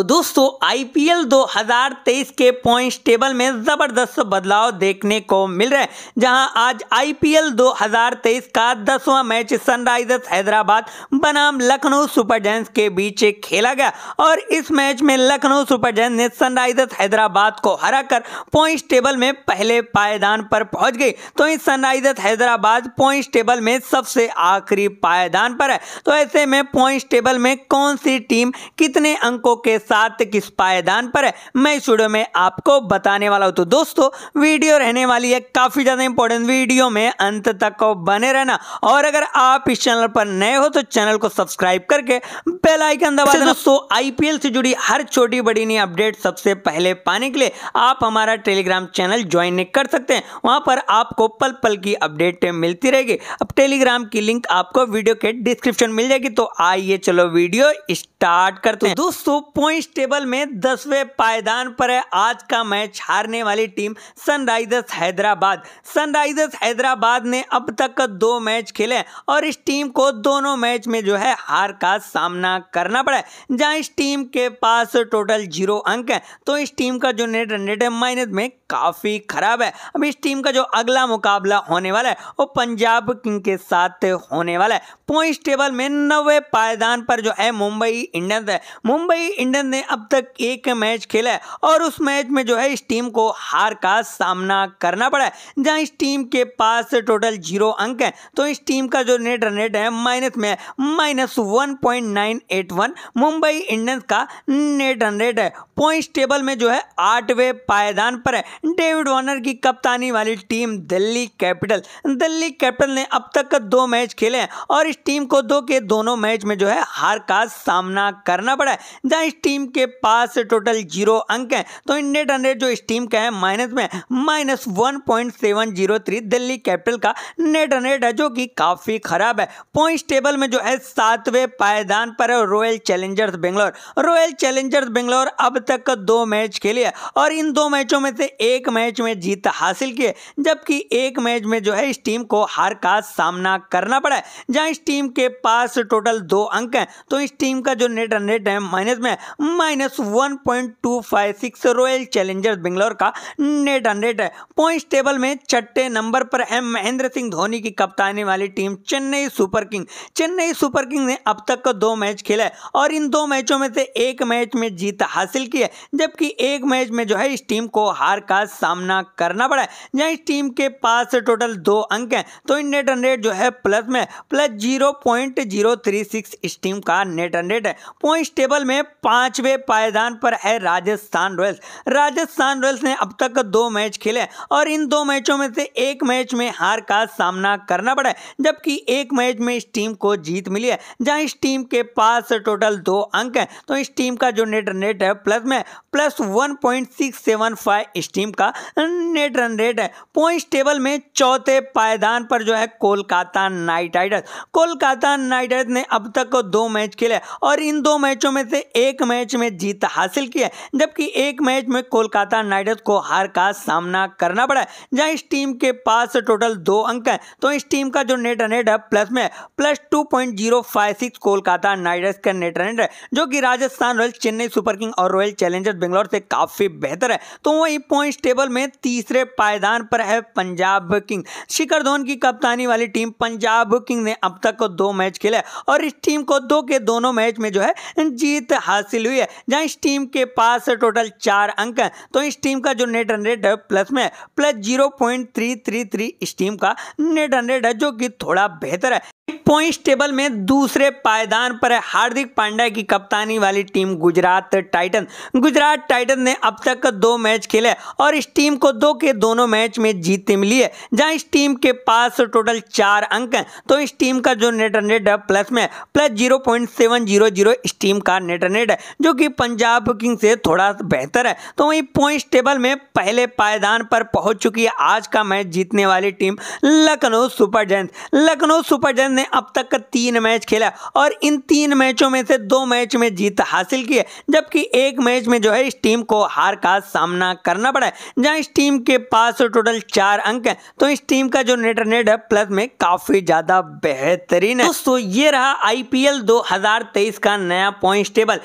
तो दोस्तों आईपीएल 2023 के पॉइंट्स टेबल में जबरदस्त बदलाव देखने को मिल रहा है जहां आज आईपीएल 2023 का दसवां मैच सनराइजर्स हैदराबाद बनाम लखनऊ सुपर जैंस के बीच खेला गया और इस मैच में लखनऊ सुपर जैंस ने सनराइजर्स हैदराबाद को हराकर पॉइंट्स टेबल में पहले पायदान पर पहुंच गई तो इस सनराइजर्स हैदराबाद पॉइंट्स टेबल में सबसे आखिरी पायदान पर है तो ऐसे में पॉइंट्स टेबल में कौन सी टीम कितने अंकों के सात किस पायदान पर है मैं इस वीडियो में आपको बताने वाला हूं तो दोस्तों वीडियो रहने वाली है काफ़ी ज़्यादा इंपॉर्टेंट वीडियो में अंत तक बने रहना और अगर आप इस चैनल पर नए हो तो चैनल को सब्सक्राइब करके बेल आइकन दबा अच्छा, देना दोस्तों आईपीएल तो से जुड़ी हर छोटी बड़ी नई अपडेट सबसे पहले पाने के लिए आप हमारा टेलीग्राम चैनल ज्वाइन कर सकते हैं वहां पर आपको पल पल की अपडेट मिलती रहेगी अब टेलीग्राम की लिंक आपको वीडियो के डिस्क्रिप्शन मिल जाएगी तो आइए चलो वीडियो स्टार्ट करते तो हैं दोस्तों पॉइंट्स टेबल में दसवें पायदान पर है आज का मैच हारने वाली team Sunrisers Hyderabad Sunrisers Hyderabad ने अब तक दो मैच खेले और इस टीम को दोनों मैच में जो है हार का सामना करना पड़ा जहां इस टीम के पास टोटल जीरो अंक है तो इस टीम का जो नेट रन है माइनस में काफ़ी खराब है अब इस टीम का जो अगला मुकाबला होने वाला है वो पंजाब किंग के साथ होने वाला है पॉइंट टेबल में नवे पायदान पर जो है मुंबई इंडियंस है मुंबई इंडियंस ने अब तक एक मैच खेला है और उस मैच में जो है इस टीम को हार का सामना करना पड़ा है जहां इस टीम के पास टोटल जीरो अंक है तो इस टीम का जो नेट रनरेट है माइनस में है minus one point nine eight one Mumbai Indians का नेट रनरेट है पॉइंट टेबल में जो है आठवें पायदान पर है डेविड वार्नर की कप्तानी वाली team Delhi Capital Delhi Capital ने अब तक दो मैच खेले हैं और इस टीम को दो के दोनों मैच में जो है हार का सामना करना पड़ा है जहां इस टीम के पास टोटल जीरो अंक है तो इन नेट हंड्रेड जो इस टीम का है माइनस में minus one point seven zero three Delhi Capital का नेट हंड्रेड है जो कि काफी खराब है पॉइंट टेबल में जो है सातवें पायदान पर है Royal Challengers Bangalore Royal Challengers Bangalore अब तक दो मैच खेले है और इन दो मैचों में से एक मैच में जीत हासिल किए जबकि एक मैच में जो है इस टीम को हार का सामना करना पड़ा है जहां इस टीम के पास टोटल दो अंक हैं तो इस टीम का जो नेट रन रेट है माइनस में minus one point two five six Royal Challengers Bangalore का नेट रन रेट है पॉइंट टेबल में छठे नंबर पर एम महेंद्र सिंह धोनी की कप्तानी वाली team Chennai Super King Chennai Super King ने अब तक दो मैच खेला है और इन दो मैचों में से एक मैच में जीत हासिल की है जबकि एक मैच में जो है इस टीम को हार का सामना करना पड़ा है जहाँ इस टीम के पास टोटल दो अंक हैं तो इन नेट रन रेट जो है प्लस में plus zero zero point zero three six स्टीम का नेट रन रेट है पॉइंट टेबल में पांचवें पायदान पर है राजस्थान रॉयल्स राजस्थान रॉयल्स ने अब तक दो मैच खेले और इन दो मैचों में से एक मैच में हार का सामना करना पड़ा जबकि एक मैच में इस टीम को जीत मिली है जहां इस टीम के पास टोटल दो अंक हैं तो इस टीम का जो नेट रन रेट है प्लस में plus one point six seven five इस टीम का नेट रन रेट है पॉइंट टेबल में चौथे पायदान पर जो है Kolkata Knight Riders Kolkata Knight Riders ने अब तक दो मैच खेले और इन दो मैचों में से एक मैच में जीत हासिल की है जबकि एक मैच में कोलकाता नाइट राइडर्स को हार का सामना करना पड़ा जहां इस टीम के पास टोटल दो अंक है तो इस टीम का जो नेट रन रेट है प्लस में plus two point zero five six Kolkata Knight Riders का नेट रन रेट है जो कि Rajasthan Royals Chennai Super King और रॉयल चैलेंजर्स बेंगलोर से काफी बेहतर है तो वही पॉइंट टेबल में तीसरे पायदान पर है पंजाब किंग शिखर धोन की कप्तानी वाली टीम पंजाब किंग ने अब तक तक को दो मैच खेले और इस टीम को दो के दोनों मैच में जो है जीत हासिल हुई है जहां इस टीम के पास टोटल चार अंक हैं तो इस टीम का जो नेट हंड्रेड है प्लस में plus zero point three three three इस टीम का नेट हंड्रेड है जो कि थोड़ा बेहतर है पॉइंट टेबल में दूसरे पायदान पर है हार्दिक पांड्या की कप्तानी वाली team Gujarat Titan Gujarat Titan ने अब तक दो मैच खेले और इस टीम को दो के दोनों मैच में जीत मिली है जहां इस टीम के पास टोटल चार अंक हैं तो इस टीम का जो नेट रन रेट है प्लस में plus zero point seven zero zero इस टीम का नेट रन रेट है जो कि पंजाब किंग से थोड़ा बेहतर है तो वही पॉइंट टेबल में पहले पायदान पर पहुंच चुकी है आज का मैच जीतने वाली team Lucknow Super Giants Lucknow Super Giants ने अब तक तीन मैच खेला और इन तीन मैचों में से दो मैच में जीत हासिल की है जबकि एक मैच में जो है इस टीम को हार का सामना करना पड़ा है जहां इस टीम के पास टोटल चार अंक हैं तो इस टीम का जो नेट नेट है प्लस में काफी ज्यादा बेहतरीन है दोस्तों ये रहा आईपीएल 2023 का नया पॉइंट टेबल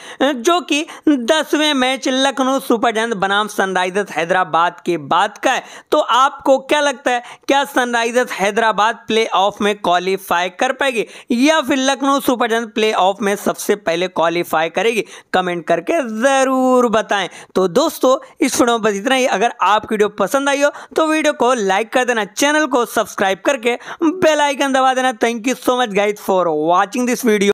जो कि दसवें मैच लखनऊ सुपर बनाम सनराइजर्स हैदराबाद के बाद का है तो आपको क्या लगता है क्या सनराइजर्स हैदराबाद प्ले में क्वालिफाई कर कर पाएगी या फिर लखनऊ सुपर जन प्ले ऑफ में सबसे पहले क्वालिफाई करेगी कमेंट करके ज़रूर बताएं तो दोस्तों इस वीडियो में बस इतना ही अगर आपकी वीडियो पसंद आई हो तो वीडियो को लाइक कर देना चैनल को सब्सक्राइब करके बेलाइकन दबा देना thank you so much guys for watching this video